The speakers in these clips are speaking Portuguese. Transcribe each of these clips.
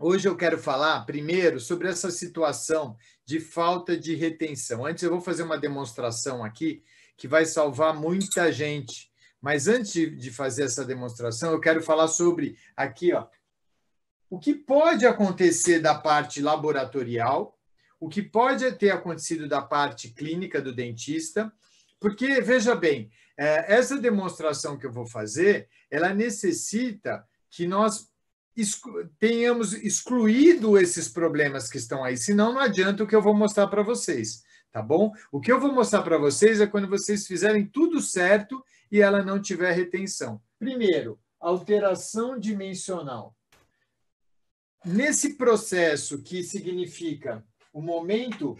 Hoje eu quero falar primeiro sobre essa situação de falta de retenção. Antes eu vou fazer uma demonstração aqui que vai salvar muita gente. Mas antes de fazer essa demonstração, eu quero falar sobre aqui, ó, o que pode acontecer da parte laboratorial, o que pode ter acontecido da parte clínica do dentista, porque veja bem, eh, essa demonstração que eu vou fazer, ela necessita que nós exclu tenhamos excluído esses problemas que estão aí, senão não adianta o que eu vou mostrar para vocês, tá bom? O que eu vou mostrar para vocês é quando vocês fizerem tudo certo e ela não tiver retenção. Primeiro, alteração dimensional. Nesse processo que significa o momento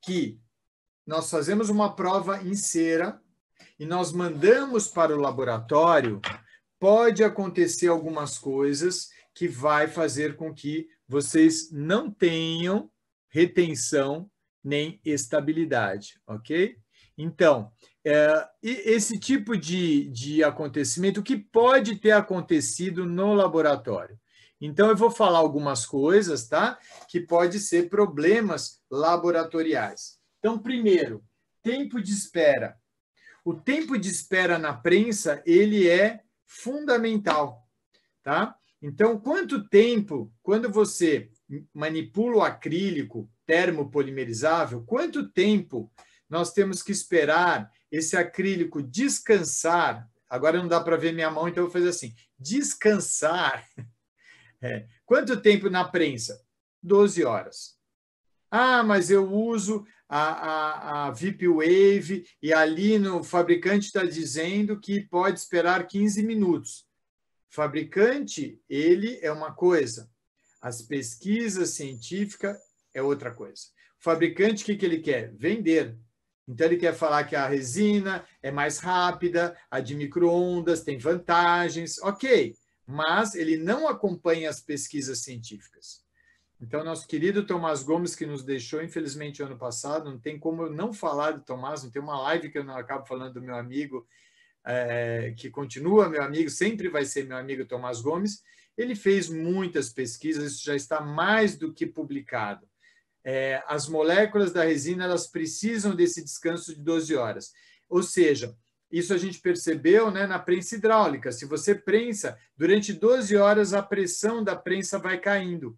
que nós fazemos uma prova em cera e nós mandamos para o laboratório pode acontecer algumas coisas que vai fazer com que vocês não tenham retenção nem estabilidade, ok? Então, é, esse tipo de, de acontecimento, o que pode ter acontecido no laboratório? Então, eu vou falar algumas coisas, tá? Que pode ser problemas laboratoriais. Então, primeiro, tempo de espera. O tempo de espera na prensa, ele é fundamental, tá? Então, quanto tempo, quando você manipula o acrílico termopolimerizável, quanto tempo nós temos que esperar esse acrílico descansar? Agora não dá para ver minha mão, então eu vou fazer assim: descansar. É. Quanto tempo na prensa? 12 horas. Ah, mas eu uso a, a, a Wave e ali no fabricante está dizendo que pode esperar 15 minutos. Fabricante, ele é uma coisa, as pesquisas científicas é outra coisa. O fabricante, o que, que ele quer? Vender. Então, ele quer falar que a resina é mais rápida, a de microondas tem vantagens, ok, mas ele não acompanha as pesquisas científicas. Então, nosso querido Tomás Gomes, que nos deixou, infelizmente, ano passado, não tem como eu não falar do Tomás, não tem uma live que eu não acabo falando do meu amigo, é, que continua meu amigo, sempre vai ser meu amigo Tomás Gomes. Ele fez muitas pesquisas, isso já está mais do que publicado. É, as moléculas da resina elas precisam desse descanso de 12 horas. Ou seja, isso a gente percebeu né, na prensa hidráulica. Se você prensa, durante 12 horas a pressão da prensa vai caindo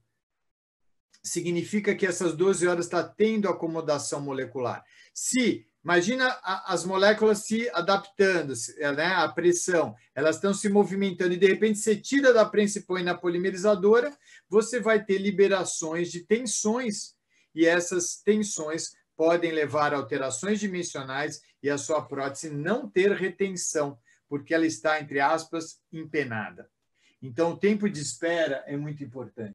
significa que essas 12 horas está tendo acomodação molecular. Se, imagina a, as moléculas se adaptando, é, né, à pressão, elas estão se movimentando e de repente você tira da prensa e põe na polimerizadora, você vai ter liberações de tensões e essas tensões podem levar a alterações dimensionais e a sua prótese não ter retenção, porque ela está, entre aspas, empenada. Então, o tempo de espera é muito importante.